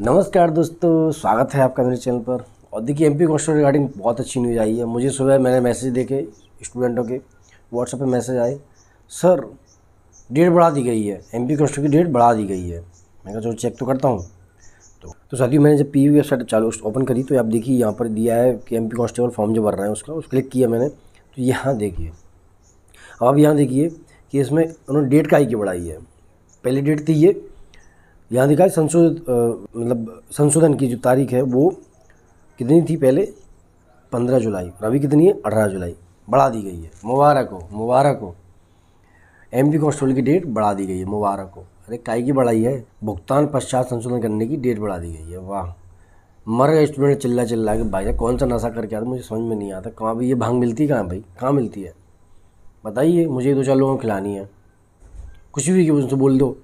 नमस्कार दोस्तों स्वागत है आपका मेरे चैनल पर और देखिए एमपी क्वेश्चन रिगार्डिंग बहुत अच्छी न्यूज़ आई है मुझे सुबह मैंने मैसेज देखे स्टूडेंटों के व्हाट्सएप पे मैसेज आए सर डेट बढ़ा दी गई है एम पी की डेट बढ़ा दी गई है मैं कहा चलो चेक तो करता हूँ तो तो साथियों मैंने जब पी वेबसाइट चालू ओपन करी तो आप देखिए यहाँ पर दिया है कि एम पी कांस्टेबल फॉर्म जो भर रहे हैं उसका उस क्लिक किया मैंने तो यहाँ देखिए अब आप यहाँ देखिए कि इसमें उन्होंने डेट का ही क्यों बढ़ाई है पहली डेट थी ये यहाँ दिखा संशोधित मतलब संशोधन की जो तारीख है वो कितनी थी पहले पंद्रह जुलाई और अभी कितनी है अठारह जुलाई बढ़ा दी गई है मुबारक हो मुबारक हो एम पी कांस्टेबल की डेट बढ़ा दी गई है मुबारक हो अरे काय की बढ़ाई है भुगतान पश्चात संशोधन करने की डेट बढ़ा दी गई है वाह मर गए स्टूडेंट चिल्ला चिल्ला के भाई कौन सा नशा करके आता मुझे समझ में नहीं आता कहाँ भाई ये भांग मिलती कहाँ भाई कहाँ मिलती है बताइए मुझे दो चार लोगों को खिलानी है कुछ भी उनसे बोल दो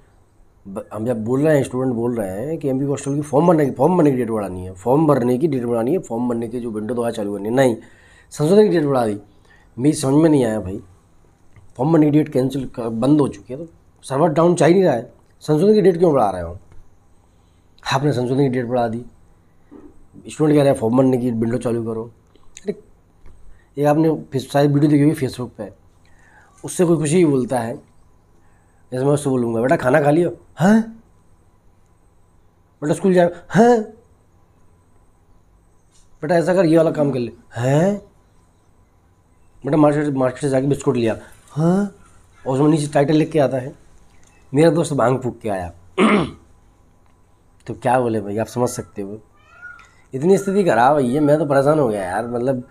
हम जब बोल रहे हैं स्टूडेंट बोल रहे हैं कि एम पी हॉस्टल की फॉर्म भरने की फॉर्म भरने की डेट बढ़ानी है फॉर्म भरने की डेट बढ़ानी है फॉर्म भरने की जो विंडो दो चालू करनी है नहीं संशोधन की डेट बढ़ा दी मेरी समझ में नहीं आया भाई फॉर्म भरने की डेट कैंसिल बंद हो चुकी है तो सर्वर डाउन चाह नहीं रहा है संशोधन की डेट क्यों बढ़ा रहे हो आपने संशोधन की डेट बढ़ा दी स्टूडेंट कह रहे हैं फॉर्म भरने की विंडो चालू करो अरे ये आपने शायद वीडियो देखी हुई फेसबुक पर उससे कोई कुछ ही बोलता है जैसे मैं उससे बोलूँगा बेटा खाना खा लियो हैं हाँ। बेटा स्कूल जाओ हैं हाँ। बेटा ऐसा कर ये वाला काम कर ले हैं हाँ। बेटा मार्केट मार्केट से जाके बिस्कुट लिया हाँ और उसमें नीचे टाइटल लिख के आता है मेरा दोस्त भांग फूक के आया तो क्या बोले भाई आप समझ सकते हो इतनी स्थिति खराब है ये मैं तो परेशान हो गया यार मतलब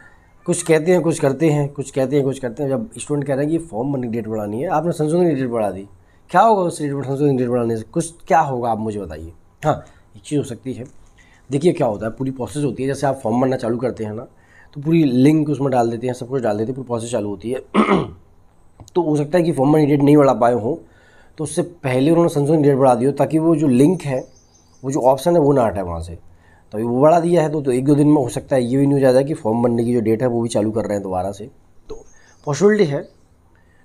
कुछ कहते हैं कुछ करते हैं कुछ कहते हैं कुछ करते हैं जब स्टूडेंट कह रहे हैं कि फॉर्म भरने की डेट बढ़ानी है आपने संशोधन की डेट बढ़ा दी क्या होगा उस रेट बढ़ाने से रेट बढ़ाने से कुछ क्या होगा आप मुझे बताइए हाँ एक चीज़ हो सकती है देखिए क्या होता है पूरी प्रोसेस होती है जैसे आप फॉर्म भरना चालू करते हैं ना तो पूरी लिंक उसमें डाल देते हैं सब कुछ डाल देते हैं पूरी प्रोसेस चालू होती है तो हो सकता है कि फॉर्म में नहीं बढ़ा पाए हों तो उससे पहले उन्होंने संशोधन डेट बढ़ा दिया ताकि वो जो लिंक है वो जो ऑप्शन है वो ना हटाए वहाँ से तो अभी वो बढ़ा दिया है तो, तो एक दो दिन में हो सकता है ये भी हो जाता जाए कि फॉर्म भरने की जो डेट है वो भी चालू कर रहे हैं दोबारा से तो पॉसिबिलिटी है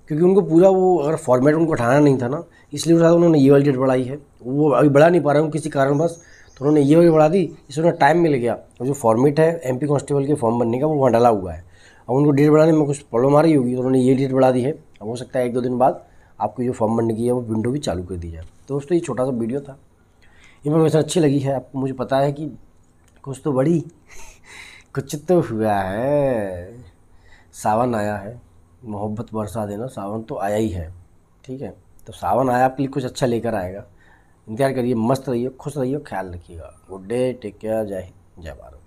क्योंकि उनको पूरा वो अगर फॉर्मेट उनको उठाना नहीं था ना इसलिए उठा उन्होंने ये वाली डेट बढ़ाई है वो अभी बढ़ा नहीं पा रहे हूँ किसी बस तो उन्होंने ये वाली बढ़ा दी इससे उन्हें टाइम मिल गया और जो फॉर्मेट है एम कांस्टेबल के फॉर्म भरने का वो वहाँ डला हुआ है अब उनको डेट बढ़ाने में कुछ प्रॉब्लम आ रही होगी तो उन्होंने ये डेट बढ़ा दी है अब हो सकता है एक दो दिन बाद आपकी जो फॉर्म भरने की है वो विंडो भी चालू कर दी जाए तो दोस्तों ये छोटा सा वीडियो था इन्फॉर्मेशन अच्छी लगी है आपको मुझे पता है कि कुछ तो बड़ी कुछ तो हुआ है सावन आया है मोहब्बत बरसा देना सावन तो आया ही है ठीक है तो सावन आया आपके लिए कुछ अच्छा लेकर आएगा इंतजार करिए मस्त रहिए खुश रहिए ख्याल रखिएगा गुड डे टेक केयर जय हिंद जय भारत